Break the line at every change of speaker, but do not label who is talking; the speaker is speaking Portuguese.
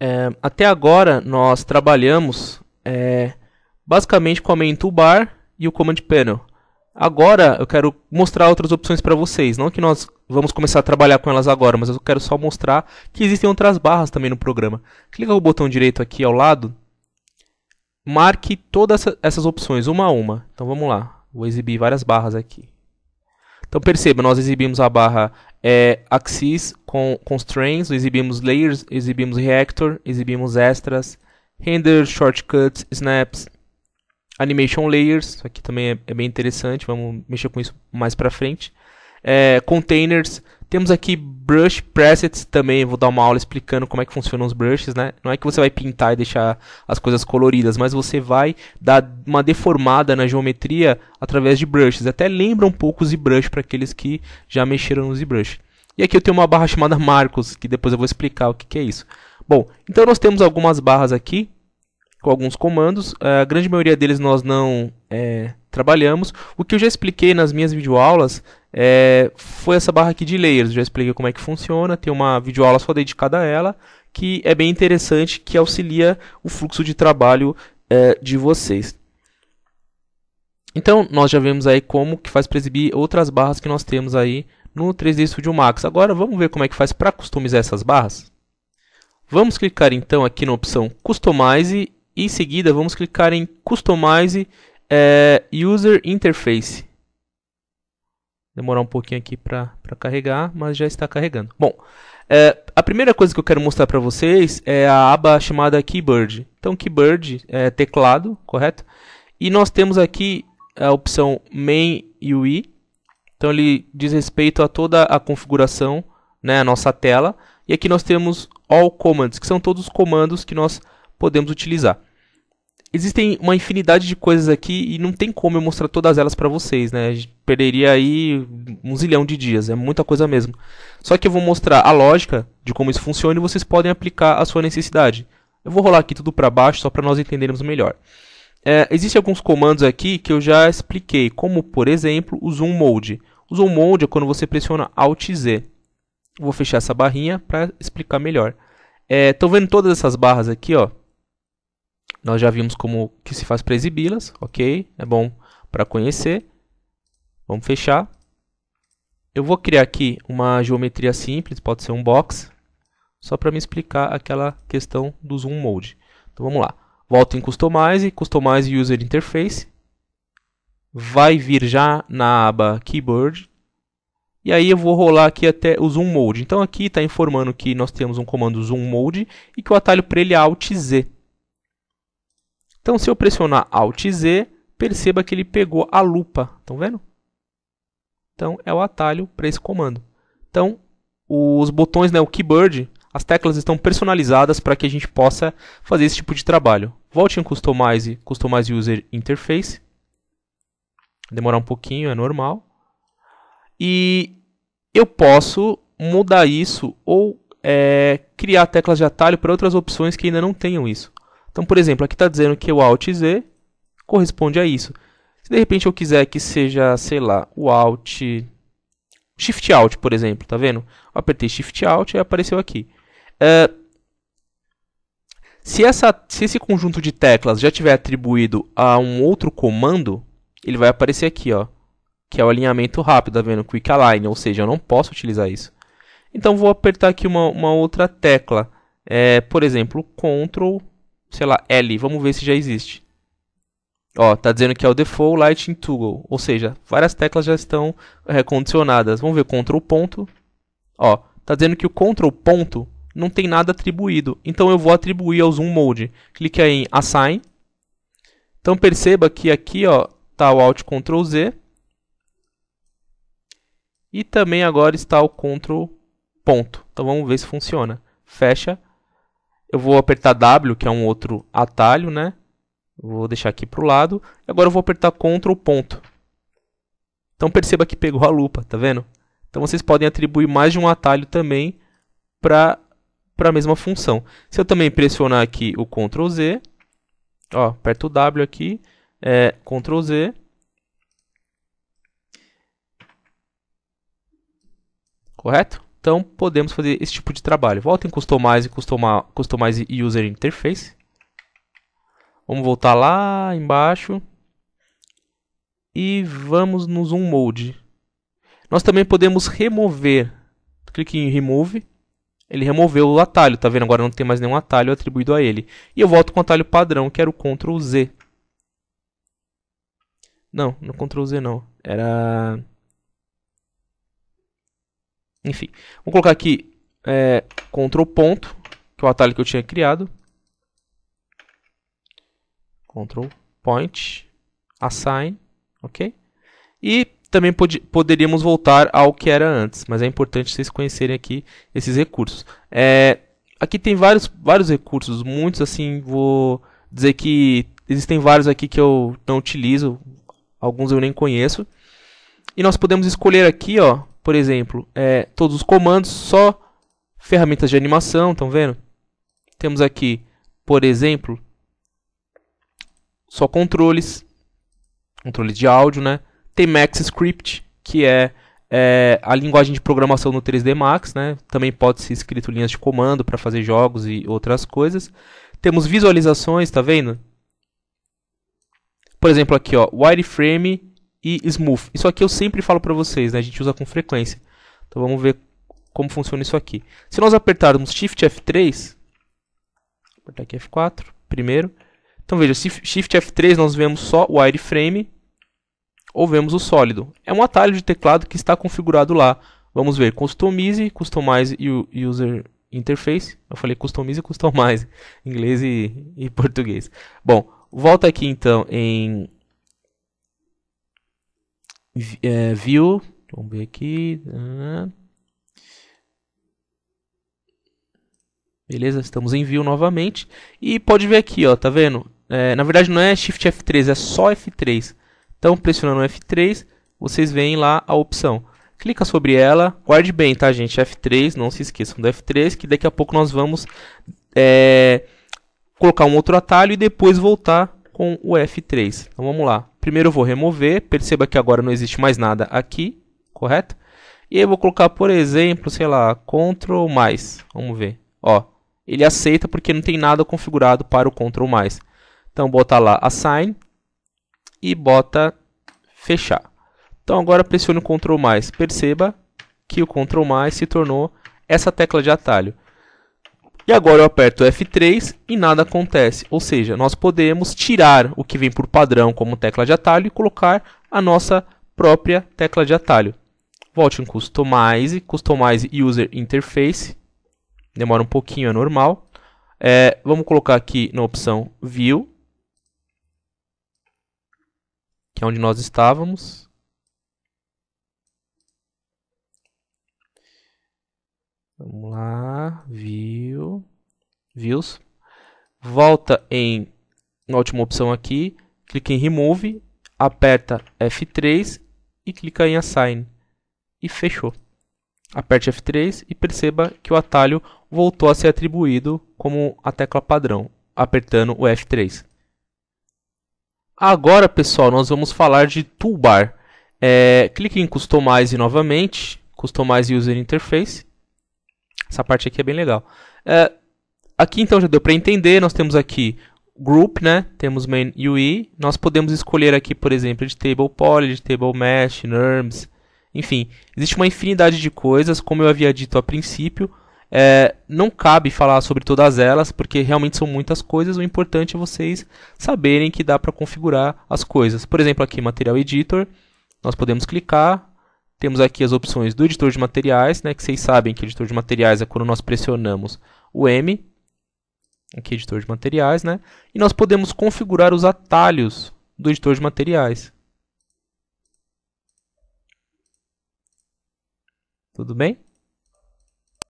É, até agora nós trabalhamos é, basicamente com a main toolbar e o command panel. Agora eu quero mostrar outras opções para vocês. Não que nós vamos começar a trabalhar com elas agora, mas eu quero só mostrar que existem outras barras também no programa. Clica o botão direito aqui ao lado. Marque todas essas opções, uma a uma. Então vamos lá. Vou exibir várias barras aqui. Então perceba, nós exibimos a barra é, axis com constraints, exibimos layers, exibimos reactor, exibimos extras, render, shortcuts, snaps, animation layers, isso aqui também é, é bem interessante, vamos mexer com isso mais para frente, é, containers, temos aqui brush presets também, vou dar uma aula explicando como é que funcionam os brushes, né? Não é que você vai pintar e deixar as coisas coloridas, mas você vai dar uma deformada na geometria através de brushes. Até lembra um pouco o ZBrush para aqueles que já mexeram no ZBrush. E aqui eu tenho uma barra chamada Marcos, que depois eu vou explicar o que, que é isso. Bom, então nós temos algumas barras aqui, com alguns comandos. A grande maioria deles nós não é, trabalhamos. O que eu já expliquei nas minhas videoaulas é, foi essa barra aqui de layers. Já expliquei como é que funciona. Tem uma videoaula só dedicada a ela, que é bem interessante, que auxilia o fluxo de trabalho é, de vocês. Então, nós já vemos aí como que faz para exibir outras barras que nós temos aí no 3D Studio Max. Agora, vamos ver como é que faz para customizar essas barras? Vamos clicar então aqui na opção Customize e em seguida vamos clicar em Customize é, User Interface demorar um pouquinho aqui para carregar, mas já está carregando. Bom, é, a primeira coisa que eu quero mostrar para vocês é a aba chamada Keyboard. Então, Keyboard, é teclado, correto? E nós temos aqui a opção Main UI. Então, ele diz respeito a toda a configuração, né, a nossa tela. E aqui nós temos All Commands, que são todos os comandos que nós podemos utilizar existem uma infinidade de coisas aqui e não tem como eu mostrar todas elas para vocês, né? Perderia aí um zilhão de dias, é muita coisa mesmo. Só que eu vou mostrar a lógica de como isso funciona e vocês podem aplicar a sua necessidade. Eu vou rolar aqui tudo para baixo só para nós entendermos melhor. É, Existem alguns comandos aqui que eu já expliquei, como por exemplo o Zoom Mode. O Zoom Mode é quando você pressiona Alt Z. Vou fechar essa barrinha para explicar melhor. Estão é, vendo todas essas barras aqui, ó? Nós já vimos como que se faz para exibi-las, ok? É bom para conhecer. Vamos fechar. Eu vou criar aqui uma geometria simples, pode ser um box, só para me explicar aquela questão do zoom mode. Então vamos lá. Volto em Customize, Customize User Interface. Vai vir já na aba Keyboard. E aí eu vou rolar aqui até o Zoom Mode. Então aqui está informando que nós temos um comando Zoom Mode e que o atalho para ele é Alt Z. Então, se eu pressionar Alt Z, perceba que ele pegou a lupa. Estão vendo? Então, é o atalho para esse comando. Então, os botões, né, o keyboard, as teclas estão personalizadas para que a gente possa fazer esse tipo de trabalho. Volte em Customize, Customize User Interface. Demorar um pouquinho, é normal. E eu posso mudar isso ou é, criar teclas de atalho para outras opções que ainda não tenham isso. Então, por exemplo, aqui está dizendo que o alt z corresponde a isso. Se de repente eu quiser que seja, sei lá, o alt shift alt, por exemplo, tá vendo? Eu apertei shift alt e apareceu aqui. É, se, essa, se esse conjunto de teclas já tiver atribuído a um outro comando, ele vai aparecer aqui, ó, que é o alinhamento rápido, tá vendo? Quick Align, ou seja, eu não posso utilizar isso. Então vou apertar aqui uma, uma outra tecla, é, por exemplo, Ctrl sei lá, L. Vamos ver se já existe. Ó, tá dizendo que é o default Lighting Toggle, ou seja, várias teclas já estão recondicionadas é, Vamos ver Ctrl ponto. Ó, tá dizendo que o Ctrl ponto não tem nada atribuído. Então eu vou atribuir ao Zoom Mode. Clique aí em Assign. Então perceba que aqui, ó, tá o Alt Ctrl Z. E também agora está o Ctrl ponto. Então vamos ver se funciona. Fecha eu vou apertar W, que é um outro atalho, né? Vou deixar aqui para o lado. Agora eu vou apertar Ctrl ponto. Então perceba que pegou a lupa, tá vendo? Então vocês podem atribuir mais de um atalho também para a mesma função. Se eu também pressionar aqui o Ctrl Z, ó, aperto o W aqui, é, Ctrl Z. Correto? Então podemos fazer esse tipo de trabalho. Volta em Customize, Customar, Customize User Interface. Vamos voltar lá embaixo. E vamos no Zoom Mode. Nós também podemos remover. Clique em Remove. Ele removeu o atalho, tá vendo? Agora não tem mais nenhum atalho atribuído a ele. E eu volto com o atalho padrão, que era o Ctrl Z. Não, não é Ctrl Z não. Era enfim, vou colocar aqui é, Ctrl ponto, que é o atalho que eu tinha criado. Ctrl point, assign, ok? E também pod poderíamos voltar ao que era antes, mas é importante vocês conhecerem aqui esses recursos. É, aqui tem vários, vários recursos, muitos assim, vou dizer que existem vários aqui que eu não utilizo, alguns eu nem conheço. E nós podemos escolher aqui, ó, por exemplo, é, todos os comandos, só ferramentas de animação, estão vendo? Temos aqui, por exemplo, só controles, controles de áudio, né? Tem Max Script, que é, é, a linguagem de programação no 3D Max, né? Também pode ser escrito linhas de comando para fazer jogos e outras coisas. Temos visualizações, tá vendo? Por exemplo, aqui, ó, wireframe e smooth. Isso aqui eu sempre falo para vocês, né? a gente usa com frequência. Então vamos ver como funciona isso aqui. Se nós apertarmos Shift F3, apertar aqui F4 primeiro. Então veja, Shift F3 nós vemos só o wireframe ou vemos o sólido. É um atalho de teclado que está configurado lá. Vamos ver, Customize, Customize e User Interface. Eu falei Customize e Customize, inglês e, e português. Bom, volta aqui então em é, view, vamos ver aqui. Ah. Beleza, estamos em view novamente. E pode ver aqui, ó, tá vendo? É, na verdade não é Shift F3, é só F3. Então, pressionando F3, vocês veem lá a opção. Clica sobre ela, guarde bem, tá gente? F3, não se esqueçam do F3, que daqui a pouco nós vamos é, colocar um outro atalho e depois voltar com o F3. Então vamos lá. Primeiro eu vou remover, perceba que agora não existe mais nada aqui, correto? E aí eu vou colocar, por exemplo, sei lá, Ctrl+, mais. vamos ver. Ó, ele aceita porque não tem nada configurado para o Ctrl+. Mais. Então bota lá assign e bota fechar. Então agora pressione o Ctrl+, mais. perceba que o Ctrl+, mais se tornou essa tecla de atalho. E agora eu aperto F3 e nada acontece. Ou seja, nós podemos tirar o que vem por padrão como tecla de atalho e colocar a nossa própria tecla de atalho. Volte em Customize, Customize User Interface. Demora um pouquinho, é normal. É, vamos colocar aqui na opção View, que é onde nós estávamos. Vamos lá, view, views. Volta em na última opção aqui, clica em remove, aperta F3 e clica em assign e fechou. Aperte F3 e perceba que o atalho voltou a ser atribuído como a tecla padrão, apertando o F3. Agora, pessoal, nós vamos falar de toolbar. É, clique em Customize novamente, Customize User Interface, essa parte aqui é bem legal. É, aqui então já deu para entender, nós temos aqui group, né? Temos main UI. Nós podemos escolher aqui, por exemplo, de table poly, de table mesh, norms. enfim, existe uma infinidade de coisas, como eu havia dito a princípio. É, não cabe falar sobre todas elas, porque realmente são muitas coisas. O importante é vocês saberem que dá para configurar as coisas. Por exemplo, aqui material editor, nós podemos clicar, temos aqui as opções do editor de materiais, né, que vocês sabem que editor de materiais é quando nós pressionamos o M, aqui editor de materiais, né, e nós podemos configurar os atalhos do editor de materiais. Tudo bem?